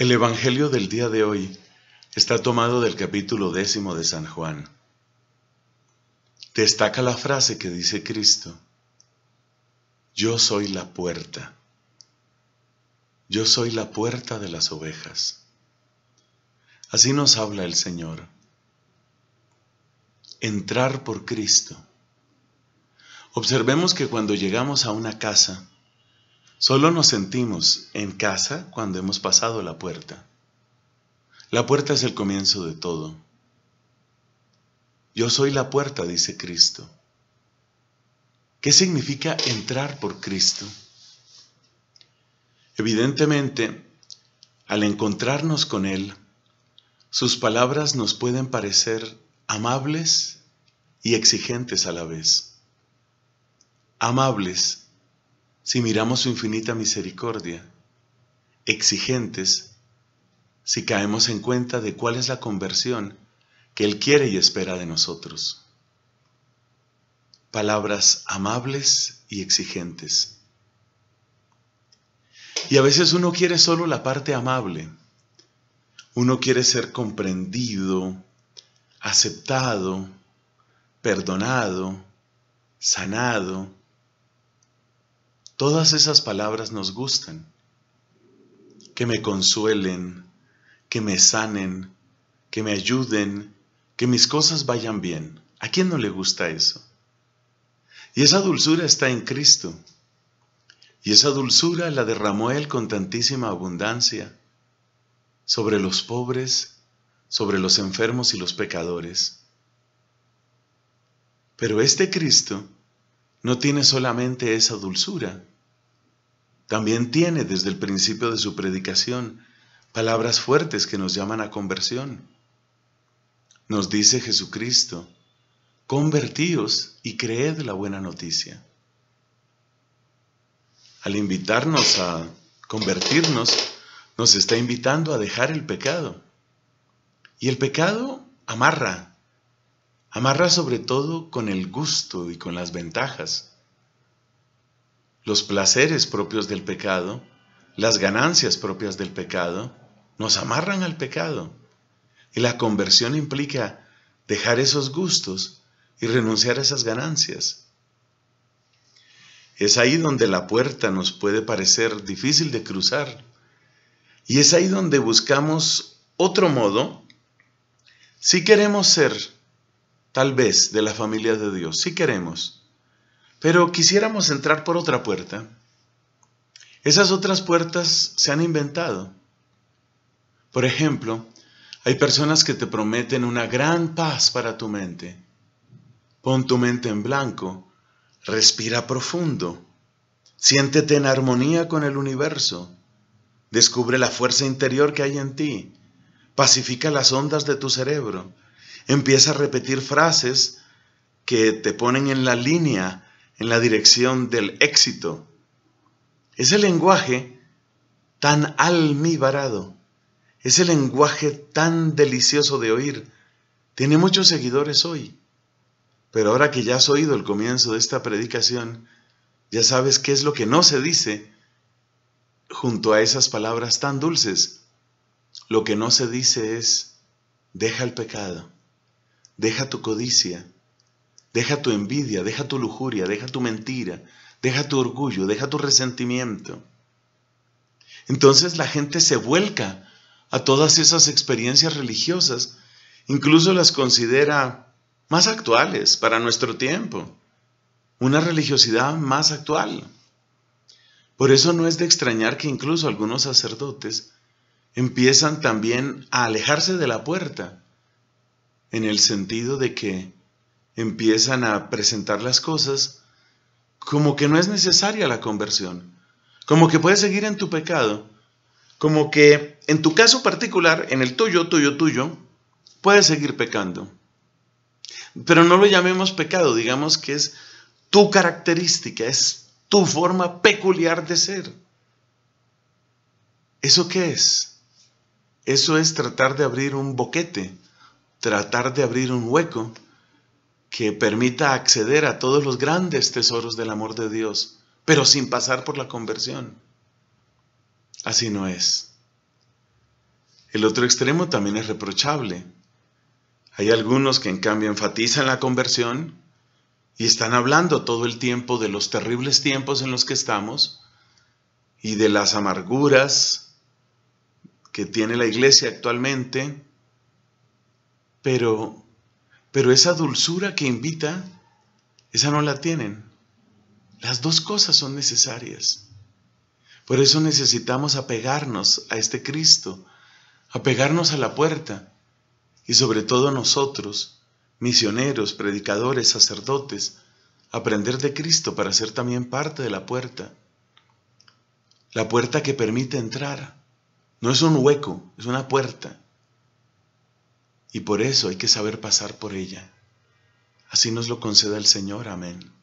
El Evangelio del día de hoy está tomado del capítulo décimo de San Juan. Destaca la frase que dice Cristo, Yo soy la puerta, yo soy la puerta de las ovejas. Así nos habla el Señor. Entrar por Cristo. Observemos que cuando llegamos a una casa, Solo nos sentimos en casa cuando hemos pasado la puerta. La puerta es el comienzo de todo. Yo soy la puerta, dice Cristo. ¿Qué significa entrar por Cristo? Evidentemente, al encontrarnos con Él, sus palabras nos pueden parecer amables y exigentes a la vez. Amables si miramos su infinita misericordia, exigentes, si caemos en cuenta de cuál es la conversión que Él quiere y espera de nosotros. Palabras amables y exigentes. Y a veces uno quiere solo la parte amable. Uno quiere ser comprendido, aceptado, perdonado, sanado, Todas esas palabras nos gustan. Que me consuelen, que me sanen, que me ayuden, que mis cosas vayan bien. ¿A quién no le gusta eso? Y esa dulzura está en Cristo. Y esa dulzura la derramó Él con tantísima abundancia sobre los pobres, sobre los enfermos y los pecadores. Pero este Cristo no tiene solamente esa dulzura, también tiene desde el principio de su predicación palabras fuertes que nos llaman a conversión. Nos dice Jesucristo, convertíos y creed la buena noticia. Al invitarnos a convertirnos, nos está invitando a dejar el pecado. Y el pecado amarra, Amarra sobre todo con el gusto y con las ventajas. Los placeres propios del pecado, las ganancias propias del pecado, nos amarran al pecado. Y la conversión implica dejar esos gustos y renunciar a esas ganancias. Es ahí donde la puerta nos puede parecer difícil de cruzar. Y es ahí donde buscamos otro modo si queremos ser tal vez, de la familia de Dios. si queremos. Pero quisiéramos entrar por otra puerta. Esas otras puertas se han inventado. Por ejemplo, hay personas que te prometen una gran paz para tu mente. Pon tu mente en blanco, respira profundo, siéntete en armonía con el universo, descubre la fuerza interior que hay en ti, pacifica las ondas de tu cerebro, empieza a repetir frases que te ponen en la línea, en la dirección del éxito. Ese lenguaje tan almibarado, ese lenguaje tan delicioso de oír, tiene muchos seguidores hoy. Pero ahora que ya has oído el comienzo de esta predicación, ya sabes qué es lo que no se dice junto a esas palabras tan dulces. Lo que no se dice es, deja el pecado. Deja tu codicia, deja tu envidia, deja tu lujuria, deja tu mentira, deja tu orgullo, deja tu resentimiento. Entonces la gente se vuelca a todas esas experiencias religiosas, incluso las considera más actuales para nuestro tiempo, una religiosidad más actual. Por eso no es de extrañar que incluso algunos sacerdotes empiezan también a alejarse de la puerta en el sentido de que empiezan a presentar las cosas como que no es necesaria la conversión, como que puedes seguir en tu pecado, como que en tu caso particular, en el tuyo, tuyo, tuyo, puedes seguir pecando. Pero no lo llamemos pecado, digamos que es tu característica, es tu forma peculiar de ser. ¿Eso qué es? Eso es tratar de abrir un boquete tratar de abrir un hueco que permita acceder a todos los grandes tesoros del amor de Dios, pero sin pasar por la conversión. Así no es. El otro extremo también es reprochable. Hay algunos que en cambio enfatizan la conversión y están hablando todo el tiempo de los terribles tiempos en los que estamos y de las amarguras que tiene la iglesia actualmente pero, pero esa dulzura que invita, esa no la tienen. Las dos cosas son necesarias. Por eso necesitamos apegarnos a este Cristo, apegarnos a la puerta y sobre todo nosotros, misioneros, predicadores, sacerdotes, aprender de Cristo para ser también parte de la puerta. La puerta que permite entrar. No es un hueco, es una puerta y por eso hay que saber pasar por ella. Así nos lo conceda el Señor. Amén.